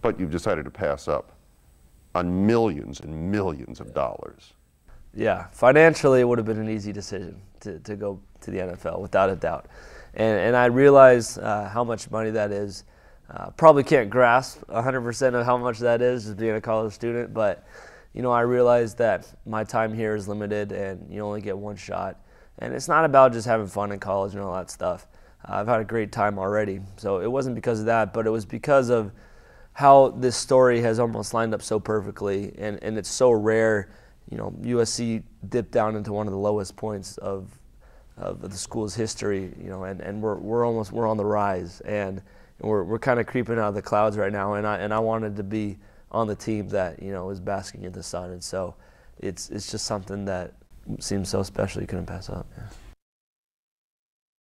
but you've decided to pass up on millions and millions of dollars. Yeah, financially, it would have been an easy decision to, to go to the NFL, without a doubt. And, and I realize uh, how much money that is. Uh, probably can't grasp 100% of how much that is as being a college student, but you know, I realize that my time here is limited and you only get one shot. And it's not about just having fun in college and all that stuff. Uh, I've had a great time already. So it wasn't because of that, but it was because of how this story has almost lined up so perfectly, and, and it's so rare. You know, USC dipped down into one of the lowest points of of the school's history. You know, and, and we're we're almost we're on the rise, and we're we're kind of creeping out of the clouds right now. And I and I wanted to be on the team that you know is basking in the sun, and so it's it's just something that seems so special you couldn't pass up. Yeah.